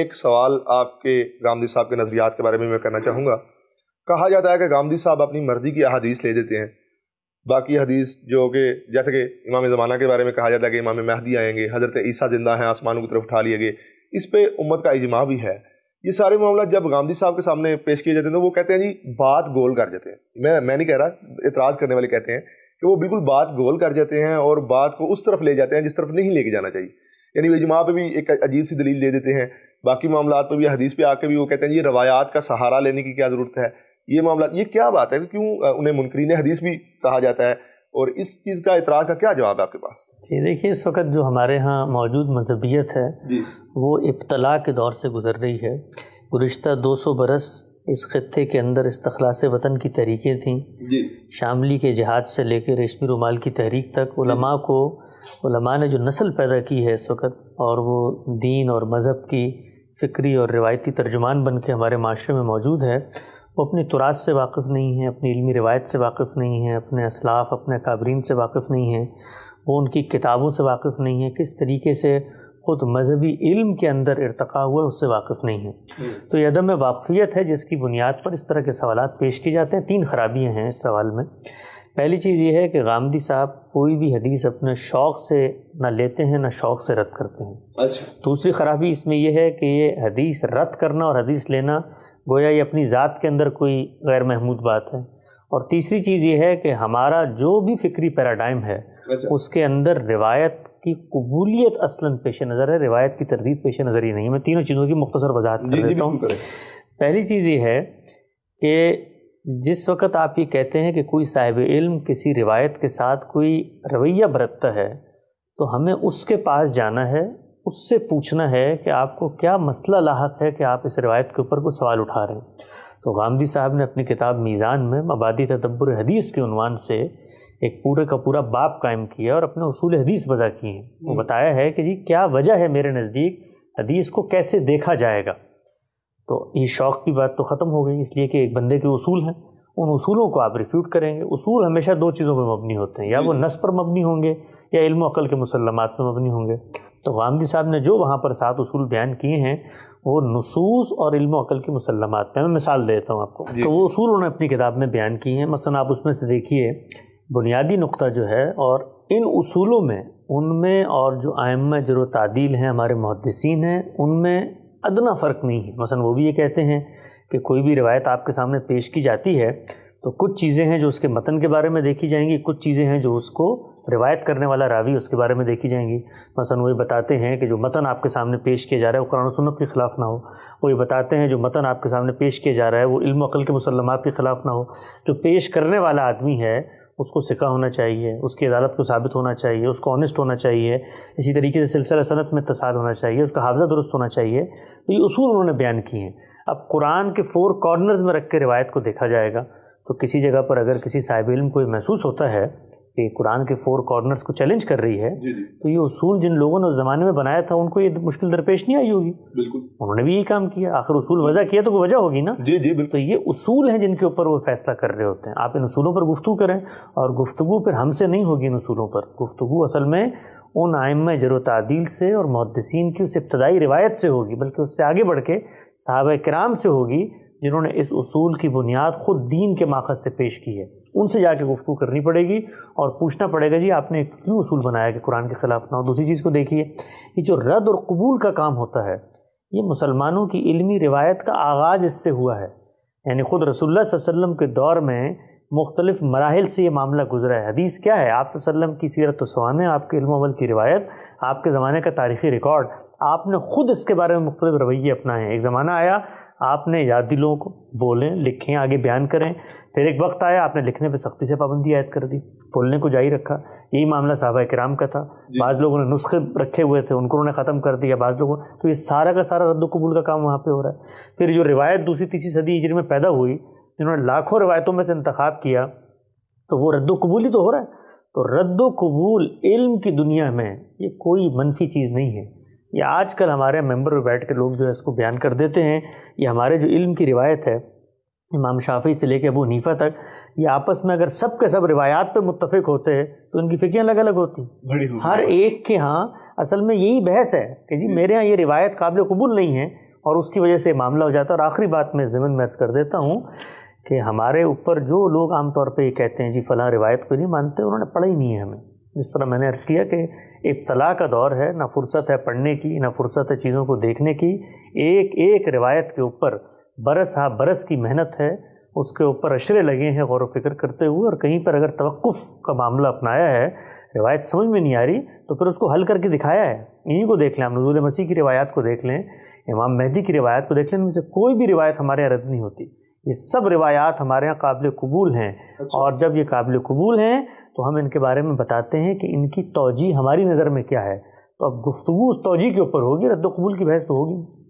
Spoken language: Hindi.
एक सवाल आपके गांधी साहब के नज़रियात के बारे में मैं करना चाहूँगा कहा जाता है कि गांधी साहब अपनी मर्ज़ी की अदीस ले देते हैं बाकी हदीस जो कि जैसे कि इमाम ज़माना के बारे में कहा जाता है कि इमाम महदी आएंगे हज़रत ईसा जिंदा हैं आसमानों की तरफ उठा लिए गए इस पर उम्मत का इजमा भी है ये सारे मामला जब गांधी साहब के सामने पेश किए जाते हैं तो वो कहते हैं जी बात गोल कर जाते हैं मैं मैं नहीं कह रहा एतराज़ करने वाले कहते हैं कि वो बिल्कुल बात गोल कर जाते हैं और बात को उस तरफ ले जाते हैं जिस तरफ नहीं लेके जाना चाहिए यानी इजमा पर भी एक अजीब सी दलील दे देते हैं बाकी मामला पर भी हदीस पे आके भी वो कहते हैं ये रवायात का सहारा लेने की क्या ज़रूरत है ये मामला ये क्या बात है क्यों उन्हें मुनकरीन हदीस भी कहा जाता है और इस चीज़ का इतराज़ का क्या जवाब है आपके पास जी देखिए इस वक्त जो हमारे यहाँ मौजूद मजहबियत है वो इब्तला के दौर से गुजर रही है गुज्त दो सौ बरस इस ख़त्े के अंदर इस्तखलास वतन की तहरीकें थीं शामली के जहाद से लेकर रेशमी रुमाल की तहरीक तक उलमा को उलमा ने जो नस्ल पैदा की है इस वक्त और वो दीन और मज़हब की फ़िक्री और रिवायती तर्जुमान बन के हमारे माशरे में मौजूद है वो अपनी तुरात से वाकफ़ नहीं है अपनी इलमी रिवायत से वाकिफ़ नहीं है अपने असलाफ अपने काबरीन से वाकफ़ नहीं है वो उनकी किताबों से वाकफ़ नहीं है किस तरीके से ख़ुद मजहबी इल्म के अंदर इरतका हुआ उससे वाकफ़ नहीं है हम्म। तो यह अदम वाकफ़ियत है जिसकी बुनियाद पर इस तरह के सवाल पेश किए जाते हैं तीन खराबियाँ हैं इस सवाल में पहली चीज़ ये है कि गामदी साहब कोई भी हदीस अपने शौक़ से ना लेते हैं ना शौक़ से रद्द करते हैं अच्छा दूसरी ख़राबी इसमें यह है कि ये हदीस रद्द करना और हदीस लेना गोया ये अपनी ज़ात के अंदर कोई गैर महमूद बात है और तीसरी चीज़ ये है कि हमारा जो भी फिक्री पैराडाइम है अच्छा। उसके अंदर रिवायत की कबूलियत असलन पेश नज़र है रिवायत की तरदीद पेश नज़र ही नहीं मैं तीनों चीज़ों की मुख्तर वजाहत कर देता हूँ पहली चीज़ ये है कि जिस वक्त आप ये कहते हैं कि कोई साहिब इल्म किसी रिवायत के साथ कोई रवैया बरतता है तो हमें उसके पास जाना है उससे पूछना है कि आपको क्या मसला लाक है कि आप इस रिवायत के ऊपर कोई सवाल उठा रहे हैं तो गांधी साहब ने अपनी किताब मीज़ान में मबादी तदब्बर हदीस के उनवान से एक पूरे का पूरा बाप कायम किया और अपने असूल हदीस वज़ा किए हैं वो हम्म। बताया है कि जी क्या वजह है मेरे नज़दीक हदीस को कैसे देखा जाएगा तो ये शौक़ की बात तो ख़त्म हो गई इसलिए कि एक बंदे के असूल हैं उन उसूलों को आप रिफ्यूट करेंगे उसूल हमेशा दो चीज़ों पर मबनी होते हैं या वो हम्म। नस पर मबनी होंगे या इल्म अकल के मुसलमत पर मबनी होंगे तो गांधी साहब ने जो वहाँ पर सात असूल बयान किए हैं वो नसूस और इल्म अकल के मुसलमत पर मैं मिसाल देता हूँ आपको तो वो असूल उन्होंने अपनी किताब में बयान किए हैं मसलन आप उसमें से देखिए बुनियादी नुक्ता जो है और इन असूलों में उनमें और जो आयम जरूर तादील हैं हमारे मुहदसिन हैं उनमें अदना फ़र्क नहीं है मसलन वो भी ये कहते हैं कि कोई भी रिवायत आपके सामने पेश की जाती है तो कुछ चीज़ें हैं जो उसके मतन के बारे में देखी जाएंगी कुछ चीज़ें हैं जो उसको रिवायत करने वाला रावी उसके बारे में देखी जाएंगी मसलन वो ये बताते हैं कि जो मतन आपके सामने पेश किया जा रहा है वो कुरान सुन्नत के ख़िलाफ़ ना हो वो ये बताते हैं जो मतन आपके सामने पेश किया जा रहा है वो इल्म अकल के मुसलमात के ख़िलाफ़ ना हो जो पेश करने वाला आदमी है उसको सिका होना चाहिए उसकी अदालत को साबित होना चाहिए उसको ऑनेस्ट होना चाहिए इसी तरीके से सिलसिला सनत में तसाद होना चाहिए उसका हाफजा दुरुस्त होना चाहिए तो ये असूल उन्होंने बयान किए हैं अब कुरान के फोर कॉर्नर्स में रख के रिवायत को देखा जाएगा तो किसी जगह पर अगर किसी साहिब इल्म को महसूस होता है ये कुरान के फोर कॉर्नर्स को चैलेंज कर रही है तो ये उसूल जिन लोगों ने उस ज़माने में बनाया था उनको ये मुश्किल दरपेश नहीं आई होगी बिल्कुल उन्होंने भी यही काम किया आखिर उसूल वजह किया तो कोई वजह होगी ना जी जी तो ये उसूल हैं जिनके ऊपर वो फैसला कर रहे होते हैं आप इन उसूलों पर गुफ्तु करें और गुफ्तु फिर हमसे नहीं होगी इन उसूलों पर गुफ्तु असल में उन आयम जर तदील से और मुहदसिन की उस इब्तदाई रिवायत से होगी बल्कि उससे आगे बढ़ के साहब कराम से होगी जिन्होंने इस असूल की बुनियाद ख़ुद दीन के माखज से पेश की है उनसे जाके गुफ्तु करनी पड़ेगी और पूछना पड़ेगा जी आपने क्यों असूल बनाया कि कुरान के ख़िलाफ़ ना हो दूसरी चीज़ को देखिए ये जो रद्द और कबूल का काम होता है ये मुसलमानों की इल्मी रिवायत का आगाज़ इससे हुआ है यानी ख़ुद रसोल्ला वसम के दौर में मुख्तलिफ मराहल से ये मामला गुजरा है हदीस क्या है आप वसल्लम की सीरत तो सवान है आपके इल्मल की रिवायत आपके ज़माने का तारीख़ी रिकॉर्ड आपने ख़ुद इसके बारे में मुख्तलिफ रवैये अपनाए हैं एक ज़माना आया आपने यादिलों को बोलें लिखें आगे बयान करें फिर एक वक्त आया आपने लिखने पर सख्ती से पाबंदी आयद कर दी बोलने को जारी रखा यही मामला साहबा कराम का था बाज़ लोगों ने नुस्खे रखे हुए थे उनको उन्होंने ख़त्म कर दिया बाज़ लोगों तो ये सारा का सारा रद्दकबूल का काम वहाँ पर हो रहा है फिर जो रिवायत दूसरी तीसरी सदी हिजरी में पैदा हुई जिन्होंने लाखों रिवायतों में से इंतखब किया तो वो रद्दकबूल ही तो हो रहा है तो रद्दकबूल इल्म की दुनिया में ये कोई मनफी चीज़ नहीं है या आजकल हमारे मेंबर पर बैठ कर लोग जो है इसको बयान कर देते हैं ये हमारे जो इल्म की रिवायत है इमाम शाफी से लेकर अबू हनीफा तक ये आपस में अगर सब के सब रिवायात पर मुतफिक होते हैं तो उनकी फिक्रियाँ अलग अलग होती हर एक के यहाँ असल में यही बहस है कि जी मेरे यहाँ ये रिवायत काबिल कबूल नहीं है और उसकी वजह से मामला हो जाता है और आखिरी बात मैं ज़मीन महस कर देता हूँ कि हमारे ऊपर जो लोग आमतौर पर ये कहते हैं जी फ़लाँ रिवायत को नहीं मानते उन्होंने पढ़ा ही नहीं है हमें जिस तरह मैंने अर्ज़ किया कि इब्तला का दौर है ना फुर्सत है पढ़ने की ना फुर्सत है चीज़ों को देखने की एक एक रिवायत के ऊपर बरस हाँ बरस की मेहनत है उसके ऊपर अशरे लगे हैं गौर फिक्र करते हुए और कहीं पर अगर तवक़ का मामला अपनाया है रिवायत समझ में नहीं आ रही तो फिर उसको हल करके दिखाया है इन्हीं को देख लें हम नजूल मसीह की रिवायात को देख लें इमाम मेहदी की रिवायत को देख लें उनसे कोई भी रिवायत हमारे यहाँ रद्द नहीं होती ये सब रिवायात हमारे यहाँ काबिल कबूल हैं अच्छा। और जब ये काबिल कबूल हैं तो हम इनके बारे में बताते हैं कि इनकी तोजी हमारी नज़र में क्या है तो अब गुफ्तु उस तोजी के ऊपर होगी रद्द कबूल की बहस तो होगी